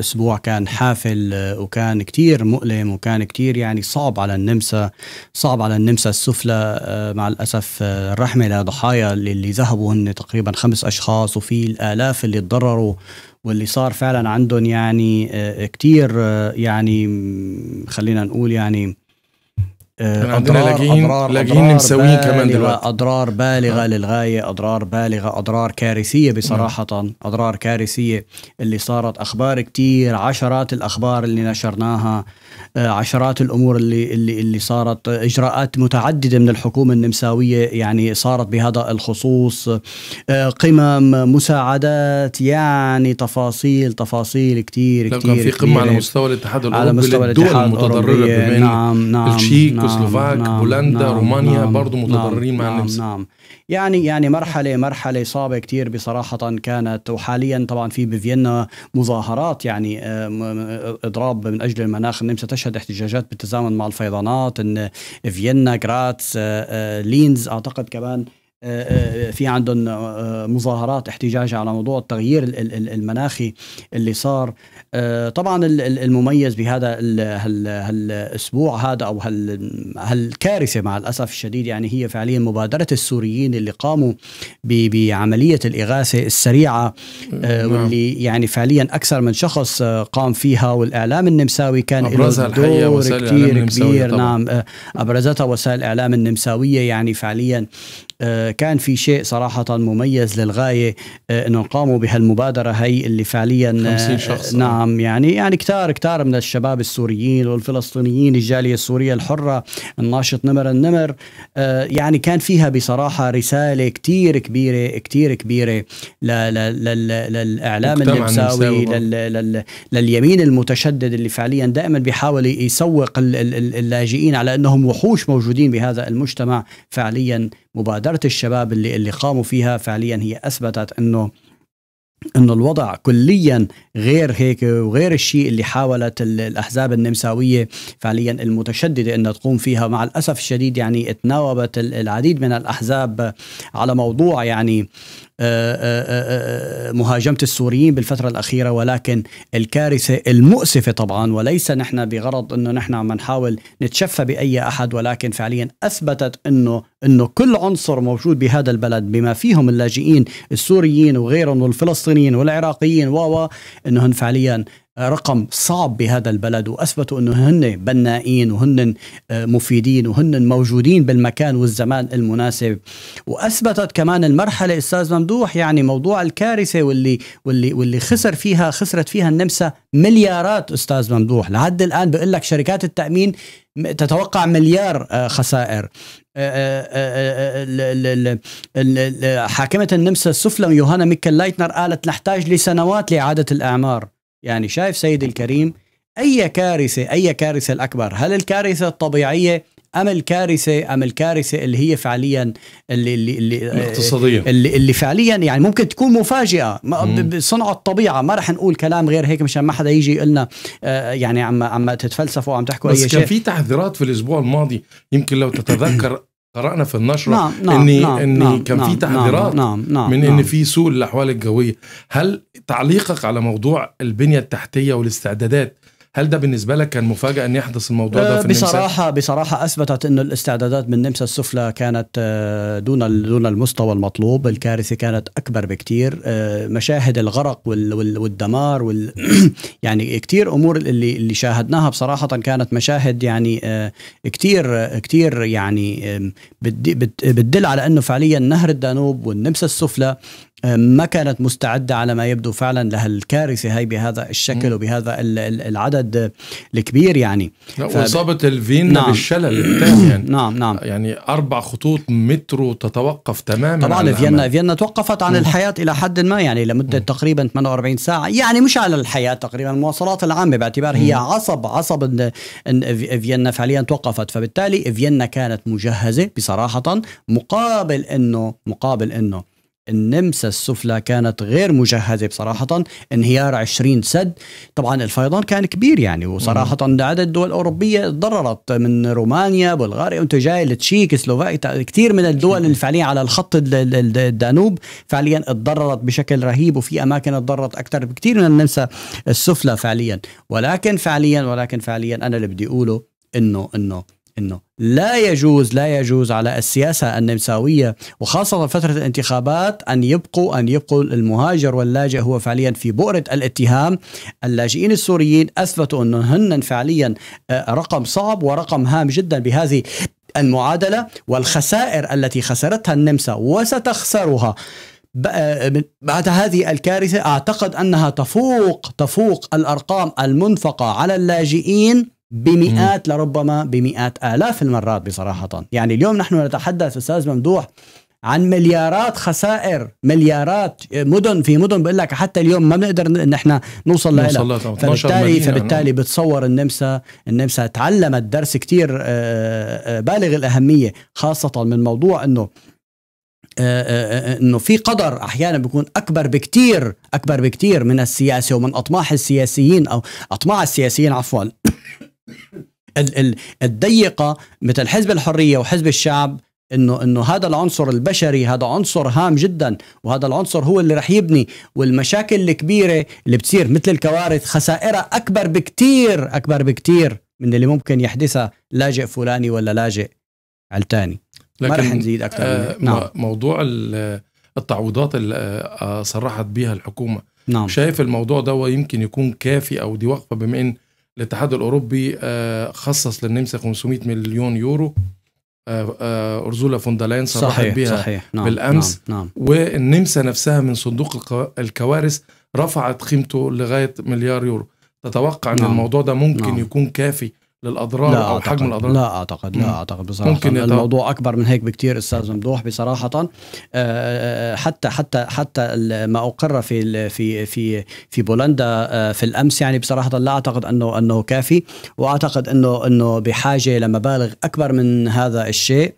اسبوع كان حافل آه، وكان كتير مؤلم وكان كتير يعني صعب على النمسا صعب على النمسا السفلى آه، مع الاسف الرحمه آه، لضحايا اللي ذهبوا هن تقريبا خمس اشخاص وفي الالاف اللي تضرروا واللي صار فعلا عندهم يعني كتير يعني خلينا نقول يعني آه، عندنا لاجئين لاجئين نمساويين كمان دلوقتي اضرار بالغه آه. للغايه اضرار بالغه اضرار كارثيه نعم. بصراحه آه. اضرار كارثيه اللي صارت اخبار كتير عشرات الاخبار اللي نشرناها آه، عشرات الامور اللي اللي اللي صارت اجراءات متعدده من الحكومه النمساويه يعني صارت بهذا الخصوص آه، قمم مساعدات يعني تفاصيل تفاصيل كتير كثير كان في قمه على مستوى الاتحاد الاوروبي على مستوى الاتحاد الاوروبي نعم نعم نعم تشيكوسلوفاك نعم بولندا نعم،, نعم رومانيا نعم برضو نعم، متضررين نعم مع النمسا نعم يعني يعني مرحله مرحله صعبه كثير بصراحه كانت وحاليا طبعا في بفيينا مظاهرات يعني آه، اضراب من اجل المناخ النمسا تشهد احتجاجات بالتزامن مع الفيضانات ان فيينا جراتس آه، آه، لينز اعتقد كمان في عندهم آه، آه، مظاهرات احتجاج على موضوع التغيير المناخي اللي صار آه، طبعا المميز بهذا الاسبوع هذا او هالكارثه مع الاسف الشديد يعني هي فعليا مبادره السوريين اللي قاموا بعمليه الاغاثه السريعه نعم. واللي يعني فعليا اكثر من شخص قام فيها والاعلام النمساوي كان له دور كثير كبير نعم ابرزتها وسائل الاعلام النمساويه يعني فعليا آه، كان في شيء صراحة مميز للغاية آه، انه قاموا بهالمبادرة هي اللي فعليا 50 آه، شخص نعم يعني يعني كتار كتار من الشباب السوريين والفلسطينيين الجالية السورية الحرة الناشط نمر النمر يعني كان فيها بصراحة رسالة كتير كبيرة كتير كبيرة للإعلام النمساوي لليمين المتشدد اللي فعليا دائما بيحاول يسوق اللاجئين على أنهم وحوش موجودين بهذا المجتمع فعليا مبادرة مبادره الشباب اللي اللي قاموا فيها فعليا هي اثبتت انه انه الوضع كليا غير هيك وغير الشيء اللي حاولت الاحزاب النمساويه فعليا المتشدده انها تقوم فيها مع الاسف الشديد يعني تناوبت العديد من الاحزاب على موضوع يعني آه، آه، آه، مهاجمه السوريين بالفتره الاخيره ولكن الكارثه المؤسفه طبعا وليس نحن بغرض انه نحن عم نحاول نتشفى باي احد ولكن فعليا اثبتت انه انه كل عنصر موجود بهذا البلد بما فيهم اللاجئين السوريين وغيرهم والفلسطينيين والعراقيين و انهم فعليا رقم صعب بهذا البلد واثبتوا انه هن بنائين وهن آه، مفيدين وهن موجودين بالمكان والزمان المناسب واثبتت كمان المرحله استاذ ممدوح يعني موضوع الكارثه واللي واللي واللي خسر فيها خسرت فيها النمسا مليارات استاذ ممدوح لحد الان بقول لك شركات التامين تتوقع مليار خسائر حاكمة النمسا السفلى يوهانا ميكل لايتنر قالت نحتاج لسنوات لإعادة الأعمار يعني شايف سيد الكريم أي كارثة أي كارثة الأكبر هل الكارثة الطبيعية أم الكارثة أم الكارثة اللي هي فعليا اللي اللي اللي آه، الاقتصادية اللي, اللي فعليا يعني ممكن تكون مفاجئة صنع الطبيعة ما رح نقول كلام غير هيك مشان ما حدا يجي لنا آه، يعني عم عم تتفلسفوا وعم تحكوا أي شيء بس كان في تحذيرات في الأسبوع الماضي يمكن لو تتذكر قرانا في النشره نعم نعم ان نعم ان نعم كان نعم في نعم، تحذيرات نعم،, نعم نعم من نعم ان في سوء الاحوال الجويه هل تعليقك على موضوع البنيه التحتيه والاستعدادات هل ده بالنسبه لك كان مفاجاه ان يحدث الموضوع ده آه، في النمسا؟ بصراحه بصراحه اثبتت ان الاستعدادات من النمسا السفلى كانت آه، دون دون المستوى المطلوب، الكارثه كانت اكبر بكثير، آه، مشاهد الغرق والدمار وال يعني كثير امور اللي اللي شاهدناها بصراحه كانت مشاهد يعني كثير كثير يعني بتدل على انه فعليا نهر الدانوب والنمسا السفلى ما كانت مستعدة على ما يبدو فعلا لها الكارثة هي بهذا الشكل م. وبهذا العدد الكبير يعني وإصابة الفينا نعم. بالشلل يعني نعم نعم يعني أربع خطوط مترو تتوقف تماما طبعا فيينا فيينا توقفت عن الحياة إلى حد ما يعني لمدة م. تقريبا 48 ساعة يعني مش على الحياة تقريبا المواصلات العامة باعتبار هي عصب عصب فيينا فعليا توقفت فبالتالي فيينا كانت مجهزة بصراحة مقابل أنه مقابل أنه النمسا السفلى كانت غير مجهزة بصراحة انهيار 20 سد طبعا الفيضان كان كبير يعني وصراحة عدد الدول الأوروبية تضررت من رومانيا بلغاريا وانت جاي لتشيك سلوفاكيا كثير من الدول اللي فعليا على الخط الدانوب فعليا تضررت بشكل رهيب وفي أماكن تضررت أكثر بكثير من النمسا السفلى فعليا ولكن فعليا ولكن فعليا أنا اللي بدي أقوله انه انه انه لا يجوز لا يجوز على السياسه النمساويه وخاصه فتره الانتخابات ان يبقوا ان يبقوا المهاجر واللاجئ هو فعليا في بؤره الاتهام اللاجئين السوريين اثبتوا انه هن فعليا آه، رقم صعب ورقم هام جدا بهذه المعادله والخسائر التي خسرتها النمسا وستخسرها آه، بعد هذه الكارثه اعتقد انها تفوق تفوق الارقام المنفقه على اللاجئين بمئات لربما بمئات آلاف المرات بصراحة يعني اليوم نحن نتحدث أستاذ ممدوح عن مليارات خسائر مليارات مدن في مدن بقول لك حتى اليوم ما بنقدر نحن نوصل لها فبالتالي فبالتالي آه. بتصور النمسا النمسا تعلمت درس كتير آه، آه، بالغ الأهمية خاصة من موضوع أنه انه في قدر احيانا بيكون اكبر بكتير اكبر بكتير من السياسه ومن اطماح السياسيين او اطماع السياسيين عفوا الضيقه مثل حزب الحريه وحزب الشعب انه انه هذا العنصر البشري هذا عنصر هام جدا وهذا العنصر هو اللي رح يبني والمشاكل الكبيره اللي بتصير مثل الكوارث خسائرها اكبر بكتير اكبر بكتير من اللي ممكن يحدثها لاجئ فلاني ولا لاجئ علتاني لكن ما رح نزيد اكثر آه نعم. موضوع التعويضات اللي آه، صرحت بها الحكومه نعم. شايف الموضوع ده يمكن يكون كافي او دي وقفه بما ان الاتحاد الاوروبي آه، خصص للنمسا 500 مليون يورو ارزولا آه، آه، فوندالين صرحت صرحت بها صحيح. نعم. نعم، بالامس نعم. نعم. والنمسا نفسها من صندوق الكوارث رفعت قيمته لغايه مليار يورو تتوقع ان نعم. الموضوع ده ممكن نعم. يكون كافي للاضرار لا او حجم الاضرار لا اعتقد لا اعتقد بصراحه ممكن الموضوع اكبر من هيك بكتير استاذ ممدوح بصراحه آه، حتى حتى حتى ما اقر في في في في بولندا آه، في الامس يعني بصراحه لا اعتقد انه انه كافي واعتقد انه انه بحاجه لمبالغ اكبر من هذا الشيء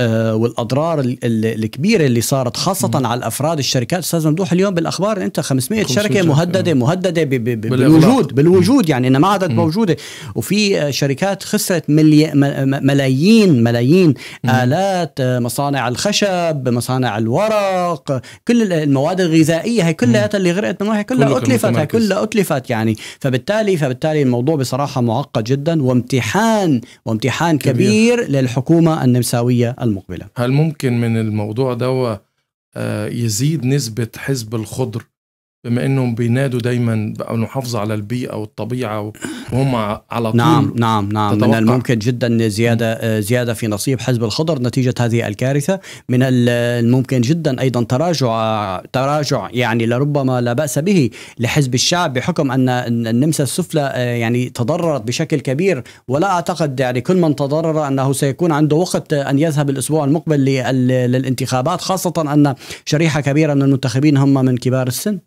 آه، والاضرار الكبيره اللي صارت خاصه على الافراد الشركات استاذ ممدوح اليوم بالاخبار انت 500 شركه مهدده آه. مهدده بالوجود بالوجود يعني انها ما عادت موجوده وفي آه، شركات خسرت ملي ملايين ملايين الات مصانع الخشب مصانع الورق كل المواد الغذائيه هي كلها اللي غرقت من هي كلها اتلفت هي كلها اتلفت يعني فبالتالي فبالتالي الموضوع بصراحه معقد جدا وامتحان وامتحان كبير, كبير للحكومه النمساويه المقبله هل ممكن من الموضوع ده آه، يزيد نسبه حزب الخضر بما انهم بينادوا دايما المحافظه على البيئه والطبيعه وهم على طول نعم نعم نعم من الممكن جدا زياده آه، زياده في نصيب حزب الخضر نتيجه هذه الكارثه من الممكن جدا ايضا تراجع تراجع يعني لربما لا باس به لحزب الشعب بحكم ان النمسا السفلى آه، يعني تضررت بشكل كبير ولا اعتقد يعني كل من تضرر انه سيكون عنده وقت آه، ان يذهب الاسبوع المقبل للانتخابات خاصه ان شريحه كبيره من المنتخبين هم من كبار السن